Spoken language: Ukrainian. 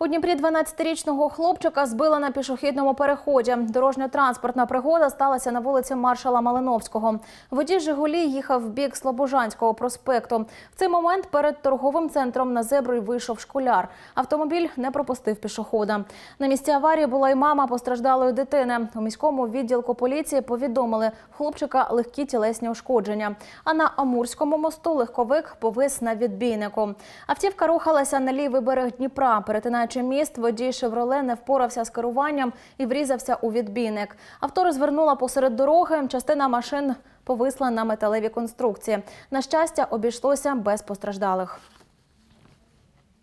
У Дніпрі 12-річного хлопчика збила на пішохідному переході. Дорожньо-транспортна пригода сталася на вулиці маршала Малиновського. Водій Жигулі їхав в бік Слобожанського проспекту. В цей момент перед торговим центром на зебру вийшов школяр. Автомобіль не пропустив пішохода. На місці аварії була й мама постраждалої дитини. У міському відділку поліції повідомили хлопчика легкі тілесні ушкодження. А на Амурському мосту легковик повис на відбійнику. Автівка рухалася на лівий берег Дніпра. Перетинає наче міст, водій Шевроле не впорався з керуванням і врізався у відбійник. Авто розвернула посеред дороги. Частина машин повисла на металеві конструкції. На щастя, обійшлося без постраждалих.